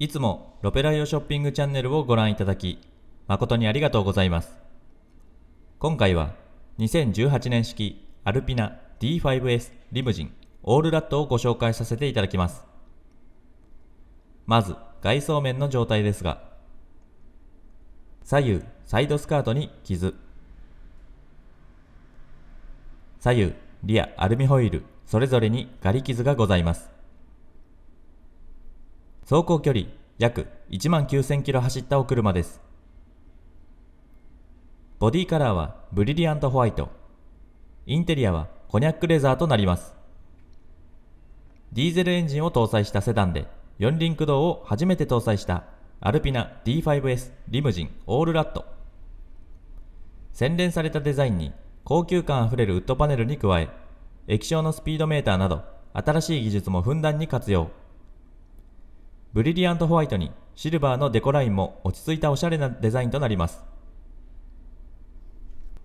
いつもロペライオショッピングチャンネルをご覧いただき、誠にありがとうございます。今回は2018年式アルピナ D5S リムジンオールラットをご紹介させていただきます。まず外装面の状態ですが、左右サイドスカートに傷、左右リアアルミホイルそれぞれにガリ傷がございます。走行距離約1万9000キロ走ったお車です。ボディカラーはブリリアントホワイト。インテリアはコニャックレザーとなります。ディーゼルエンジンを搭載したセダンで、四輪駆動を初めて搭載したアルピナ D5S リムジンオールラット。洗練されたデザインに高級感あふれるウッドパネルに加え、液晶のスピードメーターなど新しい技術もふんだんに活用。ブリリアントホワイトにシルバーのデコラインも落ち着いたおしゃれなデザインとなります。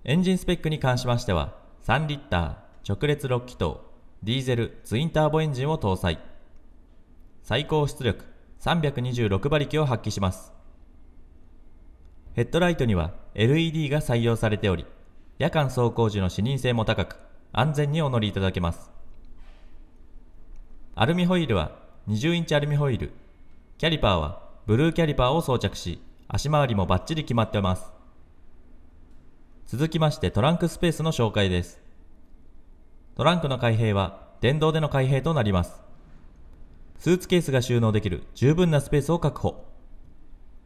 エンジンスペックに関しましては、3リッター、直列6気筒、ディーゼルツインターボエンジンを搭載。最高出力326馬力を発揮します。ヘッドライトには LED が採用されており、夜間走行時の視認性も高く、安全にお乗りいただけます。アルミホイールは20インチアルミホイールキャリパーはブルーキャリパーを装着し、足回りもバッチリ決まってます。続きましてトランクスペースの紹介です。トランクの開閉は電動での開閉となります。スーツケースが収納できる十分なスペースを確保。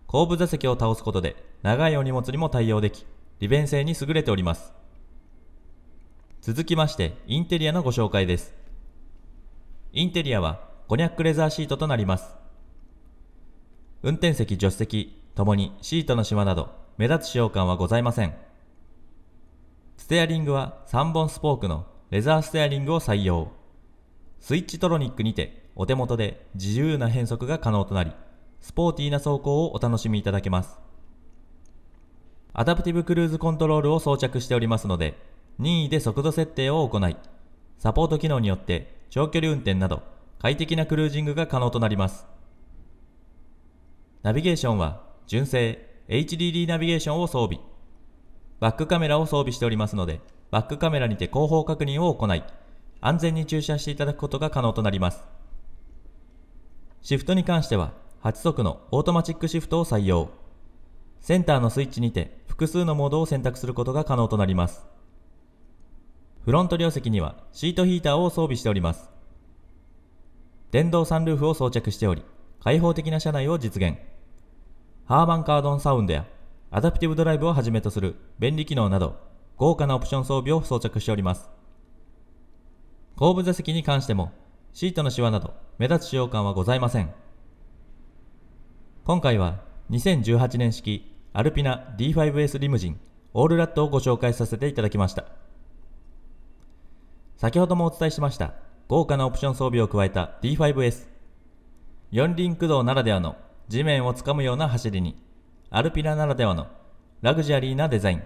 後部座席を倒すことで長いお荷物にも対応でき、利便性に優れております。続きましてインテリアのご紹介です。インテリアはコニャックレザーシートとなります。運転席、助手席、ともにシートのシワなど目立つ使用感はございません。ステアリングは3本スポークのレザーステアリングを採用。スイッチトロニックにてお手元で自由な変速が可能となり、スポーティーな走行をお楽しみいただけます。アダプティブクルーズコントロールを装着しておりますので、任意で速度設定を行い、サポート機能によって長距離運転など快適なクルージングが可能となります。ナビゲーションは純正 HDD ナビゲーションを装備。バックカメラを装備しておりますので、バックカメラにて後方確認を行い、安全に駐車していただくことが可能となります。シフトに関しては、8速のオートマチックシフトを採用。センターのスイッチにて複数のモードを選択することが可能となります。フロント両席にはシートヒーターを装備しております。電動サンルーフを装着しており、開放的な車内を実現。ハーバンカードンサウンドやアダプティブドライブをはじめとする便利機能など豪華なオプション装備を装着しております。後部座席に関してもシートのシワなど目立つ使用感はございません。今回は2018年式アルピナ D5S リムジンオールラットをご紹介させていただきました。先ほどもお伝えしました豪華なオプション装備を加えた D5S。四輪駆動ならではの地面をつかむような走りに、アルピラならではのラグジュアリーなデザイン、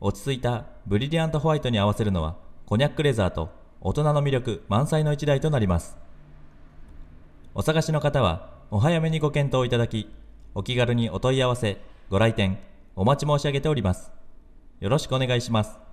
落ち着いたブリリアントホワイトに合わせるのは、コニャックレザーと大人の魅力満載の一台となります。お探しの方は、お早めにご検討いただき、お気軽にお問い合わせ、ご来店、お待ち申し上げております。よろしくお願いします。